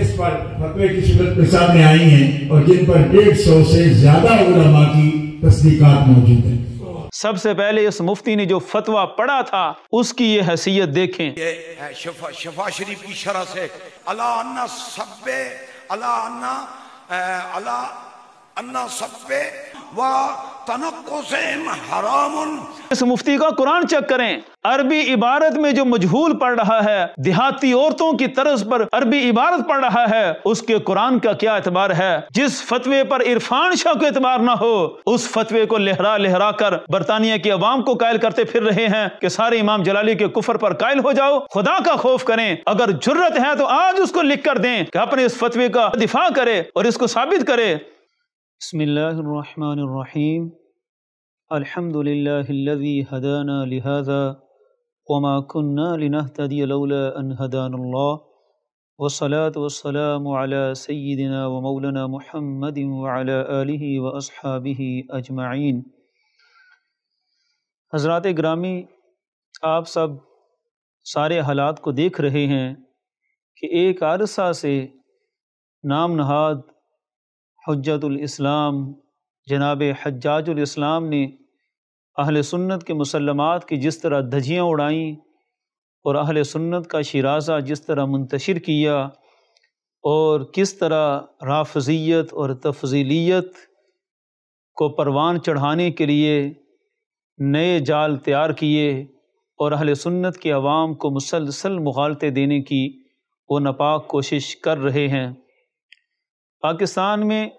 इस पर फतवे की सूरत में सामने आई हैं और जिन पर डेढ़ सौ से ज्यादा उलमा की तस्दीकात मौजूद है सबसे पहले इस मुफ्ती ने जो फतवा पढ़ा था उसकी ये हैसियत देखें ये है शफा, शफा शरीफ की शरह से अला अन्ना सब्बे अला अन्ना अला अन्ना सब्बे व इस मुफ्ती का कुरान चेक करें अरबी इबारत में जो मजहूल पढ़ रहा है देहाती औरतों की तरस पर अरबी इबारत पढ़ रहा है उसके कुरान का क्या एतबार है जिस फतवे पर इरफान शाह को एतबार ना हो उस फतवे को लहरा लहरा कर बरतानिया की आवाम को कायल करते फिर रहे हैं कि सारे इमाम जलाली के कुफर पर कायल हो जाओ खुदा का खौफ करें अगर जरूरत है तो आज उसको लिख कर दें कि अपने इस फतवे का दिफा करे और इसको साबित करे बसमीम الحمد لله الذي هدانا لهذا وما كنا لنهتدي لولا أن هدانا الله والصلاة والسلام على سيدنا ومولانا محمد وعلى آله وأصحابه أجمعين हजरत ग्रामी आप सब सारे हालात को देख रहे हैं कि एक अरसा से नाम नहाद हजतुल इस्लाम जनाब हजाजुल इस्लाम ने अहल सुन्नत के मुसलमात की जिस तरह धजियाँ उड़ाईं और अहल सुन्नत का शराजा जिस तरह मुंतशिर किया और किस तरह राफजियत और तफजीलियत को परवान चढ़ाने के लिए नए जाल तैयार किए और अहल सुन्नत के आवाम को मुसलसल मुखालते देने की वो नापाक कोशिश कर रहे हैं पाकिस्तान में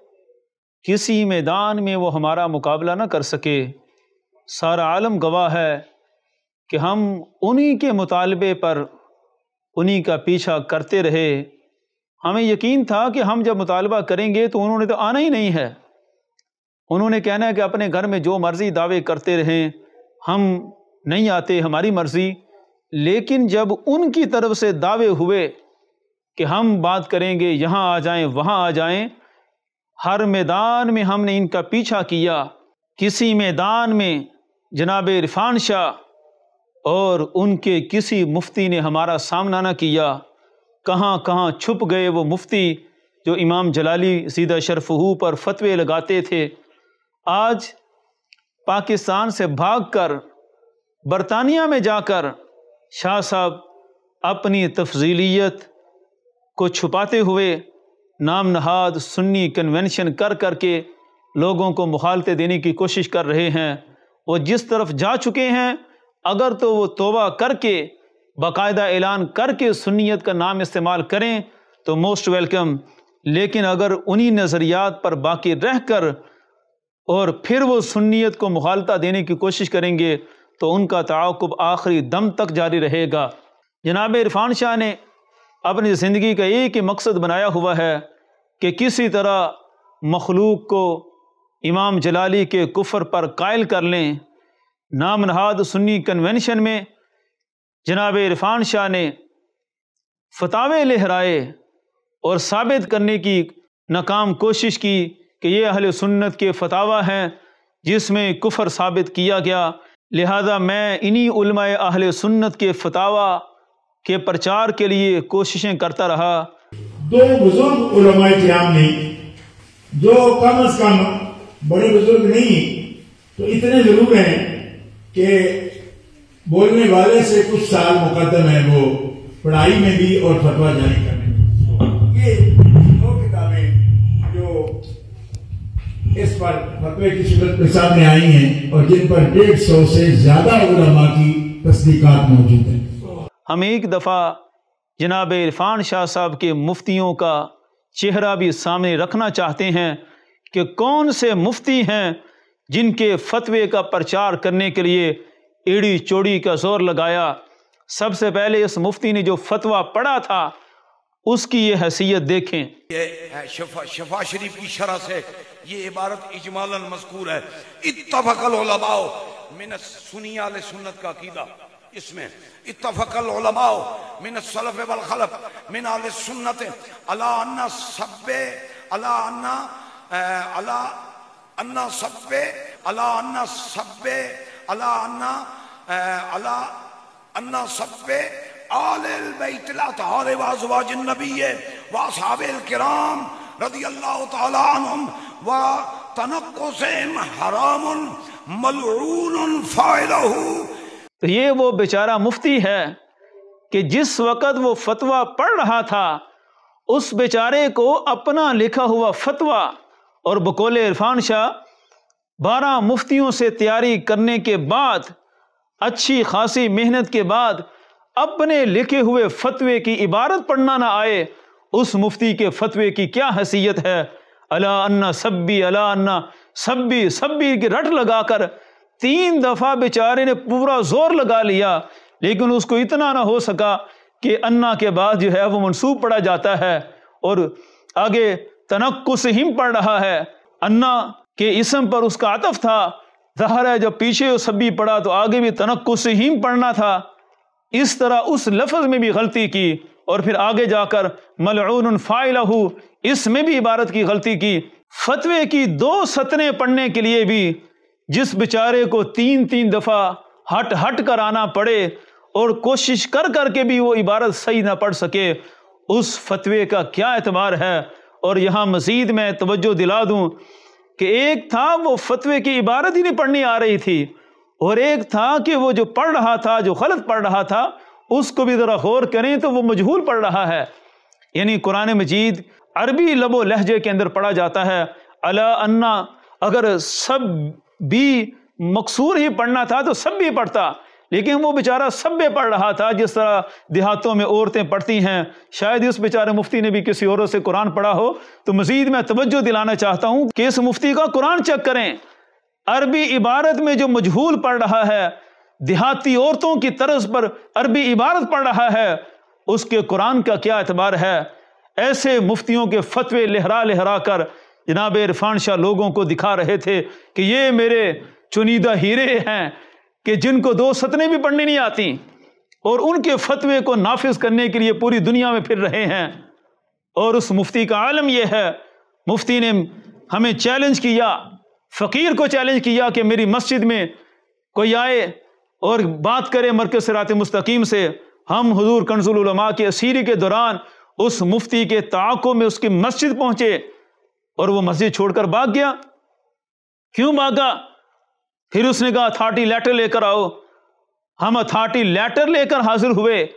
किसी मैदान में वो हमारा मुकाबला ना कर सके सारा आलम गवाह है कि हम उन्हीं के मुतालबे पर उन्हीं का पीछा करते रहे हमें यकीन था कि हम जब मुतालबा करेंगे तो उन्होंने तो आना ही नहीं है उन्होंने कहना है कि अपने घर में जो मर्ज़ी दावे करते रहें हम नहीं आते हमारी मर्ज़ी लेकिन जब उनकी तरफ से दावे हुए कि हम बात करेंगे यहाँ आ जाएं वहाँ आ जाएं हर मैदान में हमने इनका पीछा किया किसी मैदान में जनाब इरफान शाह और उनके किसी मुफ्ती ने हमारा सामना ना किया कहाँ कहाँ छुप गए वो मुफ्ती जो इमाम जलाली सीधा शरफ हु पर फतवे लगाते थे आज पाकिस्तान से भाग कर बरतानिया में जाकर शाह साहब अपनी तफजीलीत को छुपाते हुए नाम नहाद सुन्नी कन्वेंशन कर कर के लोगों को मुखालते देने की कोशिश कर रहे हैं वो जिस तरफ जा चुके हैं अगर तो वो तोबा करके बाकायदा ऐलान करके सुनीत का नाम इस्तेमाल करें तो मोस्ट वेलकम लेकिन अगर उन्हीं नज़रियात पर बाकी रह कर और फिर वो सुनीत को मुखालता देने की कोशिश करेंगे तो उनका ताकुब आखिरी दम तक जारी रहेगा जनाब इरफान शाह ने अपनी ज़िंदगी का एक ही मकसद बनाया हुआ है कि किसी तरह मखलूक को इमाम जलाली के कुफर पर कायल कर लें नाम नहाद सुन्नी कन्वेंशन में जनाब इरफान शाह ने फतावे लहराए और साबित करने की नाकाम कोशिश की कि ये अहल सुन्नत के फतावा हैं जिसमें कुफर साबित किया गया लिहाजा मैं इन्हीं उलमाए अहल सुन्नत के फतावा के प्रचार के लिए कोशिशें करता रहा दो बुजुर्ग ने जो कम अज कम बड़े बुजुर्ग नहीं तो इतने जरूर हैं कि बोलने वाले से कुछ साल मुकदम है वो पढ़ाई में भी और फतवा जारी करने ये दो किताबें जो इस पर फतवे की शिकत में सामने आई हैं और जिन पर डेढ़ सौ से ज्यादा उलमा की तस्दीक मौजूद है हम एक दफा जनाब इरफान शाह साहब के मुफ्तियों का चेहरा भी सामने रखना चाहते हैं कि कौन से मुफ्ती हैं जिनके फतवे का प्रचार करने के लिए एड़ी चोड़ी का जोर लगाया सबसे पहले इस मुफ्ती ने जो फतवा पढ़ा था उसकी ये हैसियत देखें ये है शफा, शफा शरीफ की शरह से ये इबारत इजमालन मजकूर है इतफकल उलमाओ मिन सुनिया सुन्नत का कीदा इसमें इतफकल उलमाओ मिन सलफ बल खलफ मिन आल सुन्नत अला अन्ना सब्बे अला अन्ना अला अन्ना सब्बे अला अन्ना सब्बे अला अन्ना अला अन्ना सब्बे आलिल बैतला तहारे वाजवाज नबी वासाबिल किराम रदी अल्लाह तआला अनहुम व तनक्कुसम हराम मलऊन फाइलहू तो ये वो बेचारा मुफ्ती है कि जिस वक़्त वो फतवा पढ़ रहा था उस बेचारे को अपना लिखा हुआ फतवा और बकौल इरफान शाह बारह मुफ्तियों से तैयारी करने के बाद अच्छी खासी मेहनत के बाद अपने लिखे हुए फतवे की इबारत पढ़ना ना आए उस मुफ्ती के फतवे की क्या हसीयत है अला अन्ना सब्बी अला अन्ना सब्बी सब्बी की रट लगाकर तीन दफ़ा बेचारे ने पूरा जोर लगा लिया लेकिन उसको इतना ना हो सका कि अन्ना के बाद जो है वो मनसूब पड़ा जाता है और आगे तनक्कु से हिम पढ़ रहा है अन्ना के इसम पर उसका आतफ था जहर है जब पीछे सभी पढ़ा तो आगे भी तनक्कु से हिम पढ़ना था इस तरह उस लफज में भी गलती की और फिर आगे जाकर मलून फ़ाइलहू इसमें भी इबारत की गलती की फतवे की दो सतने पढ़ने के लिए भी जिस बेचारे को तीन तीन दफ़ा हट हट कर आना पड़े और कोशिश कर करके भी वो इबारत सही ना पढ़ सके उस फतवे का क्या एतबार है और यहाँ मजीद में तवज्जो दिला दूँ कि एक था वो फतवे की इबारत ही नहीं पढ़नी आ रही थी और एक था कि वो जो पढ़ रहा था जो गलत पढ़ रहा था उसको भी ज़रा गौर करें तो वो मजहूल पढ़ रहा है यानी कुरान मजीद अरबी लबो लहजे के अंदर पढ़ा जाता है अला अन्ना अगर सब भी मकसूर ही पढ़ना था तो सब भी पढ़ता लेकिन वो बेचारा सभ्य पढ़ रहा था जिस तरह देहातों में औरतें पढ़ती हैं शायद उस बेचारे मुफ्ती ने भी किसी औरत से कुरान पढ़ा हो तो मजीद मैं तवज्जो दिलाना चाहता हूँ कि इस मुफ्ती का कुरान चेक करें अरबी इबारत में जो मजहूल पढ़ रहा है देहाती औरतों की तर्ज पर अरबी इबारत पढ़ रहा है उसके कुरान का क्या एतबार है ऐसे मुफ्तियों के फतवे लहरा लहरा कर जनाब इरफान शाह लोगों को दिखा रहे थे कि ये मेरे चुनीदा हीरे हैं कि जिनको दो सतने भी पढ़ने नहीं आती और उनके फतवे को नाफिज करने के लिए पूरी दुनिया में फिर रहे हैं और उस मुफ्ती का आलम यह है मुफ्ती ने हमें चैलेंज किया फ़कीर को चैलेंज किया कि मेरी मस्जिद में कोई आए और बात करे मरकज सरात मुस्तकीम से हम हजूर कन्जुलमा के असीरी के दौरान उस मुफ्ती के ताकों में उसकी मस्जिद पहुंचे और वो मस्जिद छोड़कर भाग गया क्यों भागा फिर उसने कहा अथॉरिटी लेटर लेकर आओ हम अथॉरिटी लेटर लेकर हाजिर हुए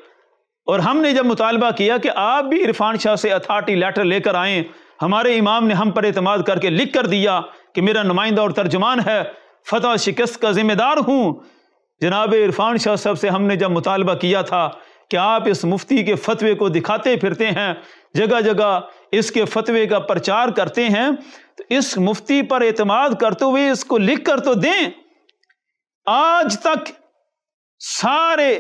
और हमने जब मुतालबा किया कि आप भी इरफान शाह से अथॉरिटी लेटर लेकर आए हमारे इमाम ने हम पर अतमाद करके लिख कर दिया कि मेरा नुमाइंदा और तर्जमान है फतह शिकस्त का जिम्मेदार हूँ जनाब इरफान शाह साहब से हमने जब मुतालबा किया था कि आप इस मुफ्ती के फतवे को दिखाते फिरते हैं जगह जगह इसके फतवे का प्रचार करते हैं तो इस मुफ्ती पर एतमाद करते हुए इसको लिख कर तो दें आज तक सारे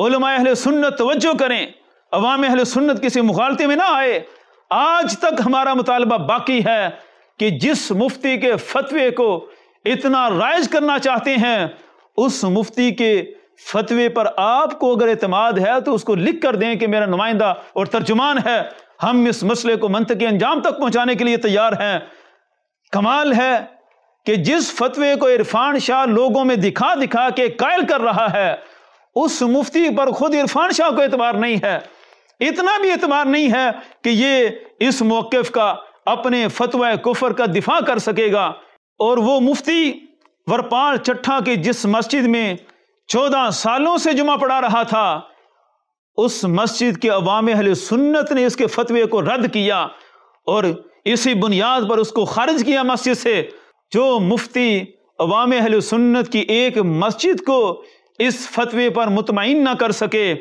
अहल सुन्नत तवज्जो करें अवाम अहल सुन्नत किसी मुखालते में ना आए आज तक हमारा मुतालबा बाकी है कि जिस मुफ्ती के फतवे को इतना राइज करना चाहते हैं उस मुफ्ती के फतवे पर आपको अगर एतमाद है तो उसको लिख कर दें कि मेरा नुमाइंदा और तर्जुमान है हम इस मसले को मंत के अंजाम तक पहुंचाने के लिए तैयार हैं कमाल है कि जिस फतवे को इरफान शाह लोगों में दिखा दिखा के कायल कर रहा है उस मुफ्ती पर खुद इरफान शाह को एतबार नहीं है इतना भी एतबार नहीं है कि ये इस मौकफ का अपने फतवा कुफर का दिफा कर सकेगा और वो मुफ्ती वरपाल चट्ठा की जिस मस्जिद में चौदह सालों से जुमा पड़ा रहा था उस मस्जिद के अवाम अहल सुन्नत ने इसके फतवे को रद्द किया और इसी बुनियाद पर उसको खारिज किया मस्जिद से जो मुफ्ती अवाम अहल सुन्नत की एक मस्जिद को इस फतवे पर मुतमिन ना कर सके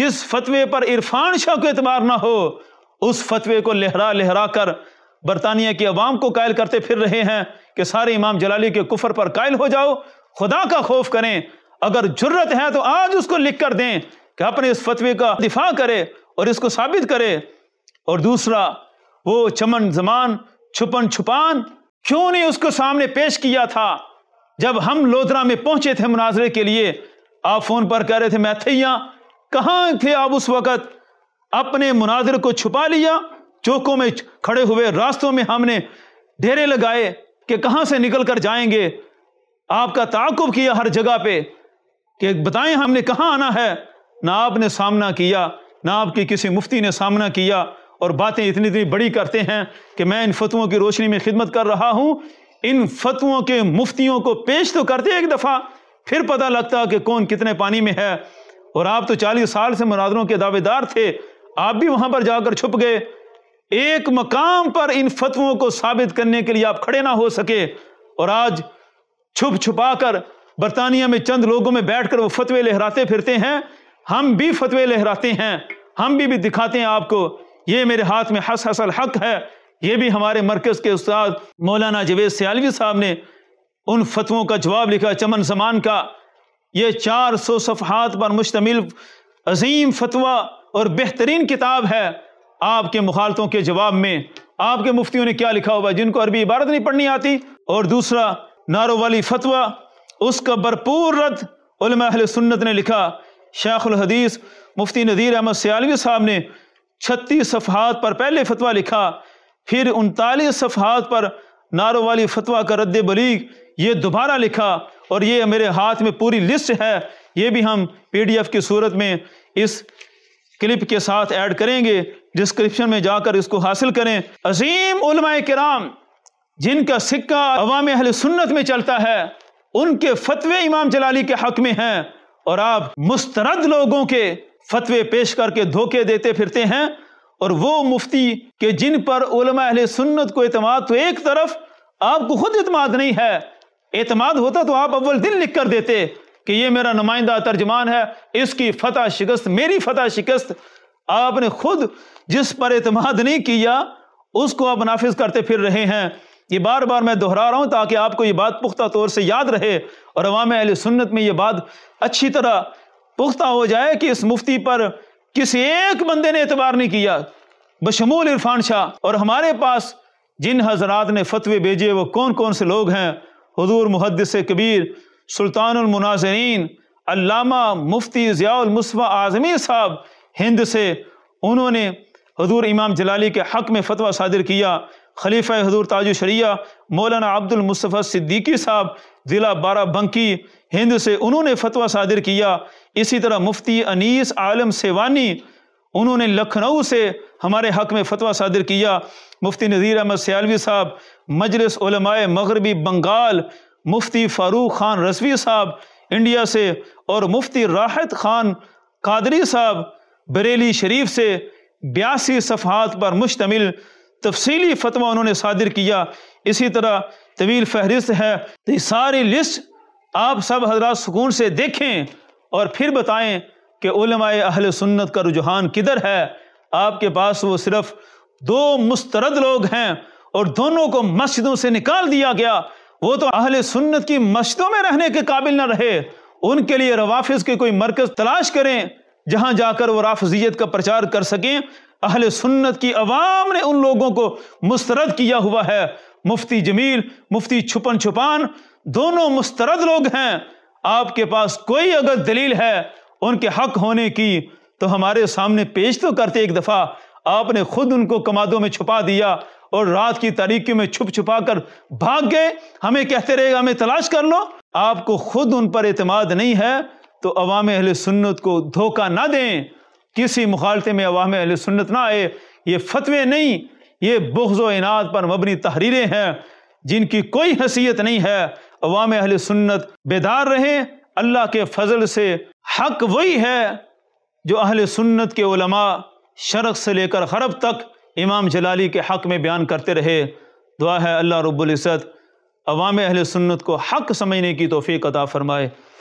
जिस फतवे पर इरफान शाह को एतबार ना हो उस फतवे को लहरा लहरा कर बरतानिया के अवाम को कायल करते फिर रहे हैं कि सारे इमाम जलाली के कुफर पर कायल हो जाओ खुदा का खौफ करें अगर जरूरत है तो आज उसको लिख कर दें कि अपने इस फतवे का दिफा करे और इसको साबित करे और दूसरा वो चमन जमान छुपन छुपान क्यों नहीं उसको सामने पेश किया था जब हम लोधरा में पहुंचे थे मुनाजरे के लिए आप फोन पर कह रहे थे मैं थे कहां थे आप उस वक़्त अपने मुनाजिर को छुपा लिया चौकों में खड़े हुए रास्तों में हमने ढेरे लगाए कि कहां से निकल कर जाएंगे आपका ताकुब किया हर जगह पे कि बताएं हमने कहाँ आना है ना आपने सामना किया ना आपके किसी मुफ्ती ने सामना किया और बातें इतनी इतनी बड़ी करते हैं कि मैं इन फतवों की रोशनी में खिदमत कर रहा हूँ इन फतवों के मुफ्तियों को पेश तो करते एक दफ़ा फिर पता लगता कि कौन कितने पानी में है और आप तो चालीस साल से मुनादरों के दावेदार थे आप भी वहाँ पर जाकर छुप गए एक मकाम पर इन फतवों को साबित करने के लिए आप खड़े ना हो सके और आज छुप छुपा कर बरतानिया में चंद लोगों में बैठ कर वो फतवे लहराते फिरते हैं हम भी फतवे लहराते हैं हम भी भी दिखाते हैं आपको ये मेरे हाथ में हस हसल हक है ये भी हमारे मरकज़ के उस्ताद मौलाना जवेद सयालवी साहब ने उन फतवों का जवाब लिखा चमन समान का ये चार सौ सफहत पर मुश्तमिल अजीम फतवा और बेहतरीन किताब है आपके मुखालतों के जवाब में आपके मुफ्तियों ने क्या लिखा होगा जिनको अरबी इबारत नहीं पढ़नी आती और दूसरा नारो वाली फतवा उसका भरपूर रद्द उलमाहल सुन्नत ने लिखा शेखुल हदीस मुफ्ती नज़ीर अहमद सियालवी साहब ने छत्तीस सफ़हात पर पहले फतवा लिखा फिर उनतालीस सफ़हात पर नारो वाली फतवा का रद्द बलीग ये दोबारा लिखा और ये मेरे हाथ में पूरी लिस्ट है ये भी हम पी डी एफ़ की सूरत में इस क्लिप के साथ ऐड करेंगे डिस्क्रिप्शन में जाकर इसको हासिल करें अजीम कराम जिनका सिक्का अवाम सुन्नत में चलता है उनके फतवे इमाम जलाली के हक में हैं और आप मुस्तरद लोगों के फतवे पेश करके धोखे देते फिरते हैं और वो मुफ्ती के जिन पर उलमा अहल सुन्नत को अतमाद तो एक तरफ आपको खुद अतमाद नहीं है एतमाद होता तो आप अव्वल दिन लिख कर देते कि ये मेरा नुमाइंदा तर्जमान है इसकी फतह शिकस्त मेरी फतह शिकस्त आपने खुद जिस पर एतमाद नहीं किया उसको आप नाफिज करते फिर रहे हैं ये बार बार मैं दोहरा रहा हूँ ताकि आपको ये बात पुख्ता तौर से याद रहे और अवाम अहल सुन्नत में ये बात अच्छी तरह पुख्ता हो जाए कि इस मुफ्ती पर किसी एक बंदे ने एतबार नहीं किया बशमूल इरफान शाह और हमारे पास जिन हजरात ने फतवे भेजे वो कौन कौन से लोग हैं हजूर मुहदस कबीर सुल्तानमनाजरीन अलामा मुफ्ती ज़ियालमसफ़ा आज़मी साहब हिंद से उन्होंने हजूर इमाम जलाली के हक़ में फ़तवा सादिर किया खलीफा हजूर ताज शरिया मौलाना अब्दुल मुस्तफ़ा सिद्दीकी साहब ज़िला बारा बंकी हिंद से उन्होंने फतवा सादिर किया इसी तरह मुफ्ती अनीस आलम सेवानी उन्होंने लखनऊ से हमारे हक में फतवा सादिर किया मुफ्ती नज़ीर अहमद सयालवी साहब मजलिस मगरबी बंगाल मुफ्ती फ़ारूक ख़ान रसवी साहब इंडिया से और मुफ्ती राहत ख़ान कादरी साहब बरेली शरीफ से बयासी सफहत पर मुश्तमिल तफसीली फतवा उन्होंने सादिर किया इसी तरह तवील फहरिस्त है तो ये सारी लिस्ट आप सब हजरात सुकून से देखें और फिर बताएं कि उलमाए अहल सुन्नत का रुझान किधर है आपके पास वो सिर्फ दो मुस्तरद लोग हैं और दोनों को मस्जिदों से निकाल दिया गया वो तो अहल सुन्नत की मस्जिदों में रहने के काबिल ना रहे उनके लिए रवाफिज के कोई मरकज तलाश करें जहां जाकर वो राफजियत का प्रचार कर सकें अहल सुन्नत की अवाम ने उन लोगों को मुस्तरद किया हुआ है मुफ्ती जमील मुफ्ती छुपन छुपान दोनों मुस्तरद लोग हैं आपके पास कोई अगर दलील है उनके हक होने की तो हमारे सामने पेश तो करते एक दफ़ा आपने खुद उनको कमादों में छुपा दिया और रात की तारीखी में छुप छुपा कर भाग गए हमें कहते रहेगा हमें तलाश कर लो आपको खुद उन पर एतमाद नहीं है तो अवाम अहल सुन्नत को धोखा ना दें किसी मुखालते में अवाम सुन्नत ना आए ये फतवे नहीं ये व इनाद पर मबनी तहरीरें हैं जिनकी कोई हैसियत नहीं है अवाम अहल सुन्नत बेदार रहे अल्लाह के फजल से हक वही है जो अहल सुन्नत के उलमा शरक से लेकर हरब तक इमाम जलाली के हक़ में बयान करते रहे दुआ है अल्लाह रब्बुल इज़्ज़त अवाम अहल सुन्नत को हक समझने की तोफ़ी अता फ़रमाए